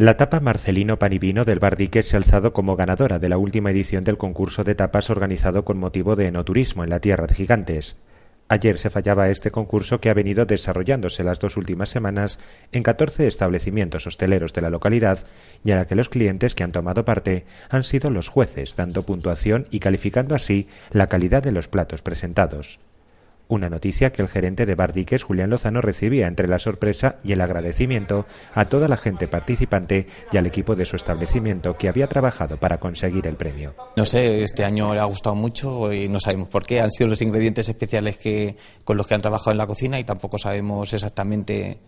La tapa Marcelino Panivino del Bardique se ha alzado como ganadora de la última edición del concurso de tapas organizado con motivo de enoturismo en la Tierra de Gigantes. Ayer se fallaba este concurso que ha venido desarrollándose las dos últimas semanas en 14 establecimientos hosteleros de la localidad y la que los clientes que han tomado parte han sido los jueces, dando puntuación y calificando así la calidad de los platos presentados. Una noticia que el gerente de Bardiques, Julián Lozano, recibía entre la sorpresa y el agradecimiento a toda la gente participante y al equipo de su establecimiento que había trabajado para conseguir el premio. No sé, este año le ha gustado mucho y no sabemos por qué. Han sido los ingredientes especiales que, con los que han trabajado en la cocina y tampoco sabemos exactamente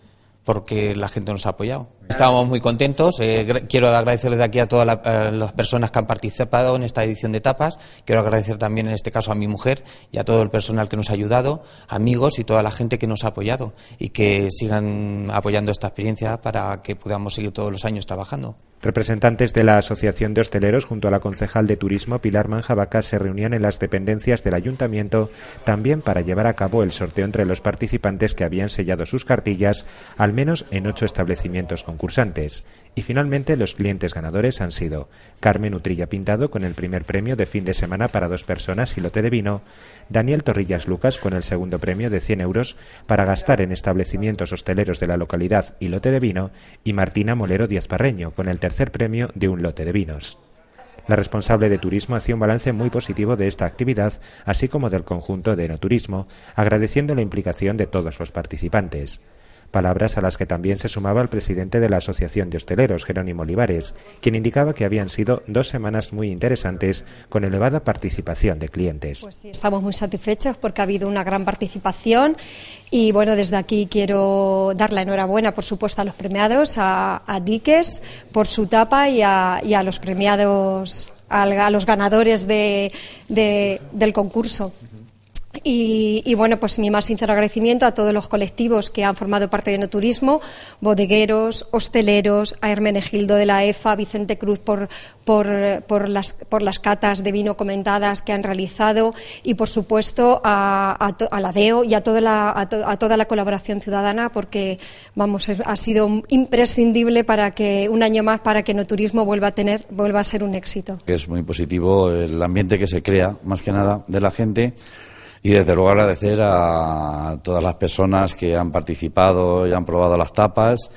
por qué la gente nos ha apoyado. Estábamos muy contentos. Eh, quiero agradecerles de aquí a todas las personas que han participado en esta edición de tapas. Quiero agradecer también en este caso a mi mujer y a todo el personal que nos ha ayudado, amigos y toda la gente que nos ha apoyado y que sigan apoyando esta experiencia para que podamos seguir todos los años trabajando. Representantes de la Asociación de Hosteleros junto a la concejal de Turismo Pilar Manjabaca se reunían en las dependencias del ayuntamiento también para llevar a cabo el sorteo entre los participantes que habían sellado sus cartillas, al menos en ocho establecimientos con y finalmente los clientes ganadores han sido Carmen Utrilla Pintado con el primer premio de fin de semana para dos personas y lote de vino, Daniel Torrillas Lucas con el segundo premio de 100 euros para gastar en establecimientos hosteleros de la localidad y lote de vino, y Martina Molero Díaz Parreño con el tercer premio de un lote de vinos. La responsable de turismo hacía un balance muy positivo de esta actividad, así como del conjunto de Enoturismo, agradeciendo la implicación de todos los participantes palabras a las que también se sumaba el presidente de la Asociación de Hosteleros, Jerónimo Olivares, quien indicaba que habían sido dos semanas muy interesantes con elevada participación de clientes. Pues estamos muy satisfechos porque ha habido una gran participación y bueno, desde aquí quiero dar la enhorabuena, por supuesto, a los premiados, a, Diques por su tapa y a, los premiados, a, los ganadores del concurso. Y, bueno, pues mi más sincero agradecimiento a todos los colectivos que han formado parte de No Turismo, bodegueros, hosteleros, a Hermenegildo de la EFA, Vicente Cruz por, por, las, por las catas de vino comentadas que han realizado y, por supuesto, a, la DEO y a toda la, a, toda la colaboración ciudadana porque, vamos, ha sido imprescindible para que un año más para que No Turismo vuelva a, tener, vuelva a ser un éxito. Es muy positivo el ambiente que se crea, más que nada, de la gente y desde luego agradecer a todas las personas que han participado y han probado las tapas,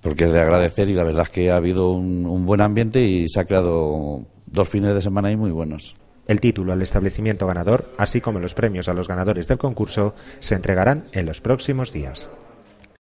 porque es de agradecer y la verdad es que ha habido un, buen ambiente y se ha creado dos fines de semana y muy buenos. El título al establecimiento ganador, así como los premios a los ganadores del concurso, se entregarán en los próximos días.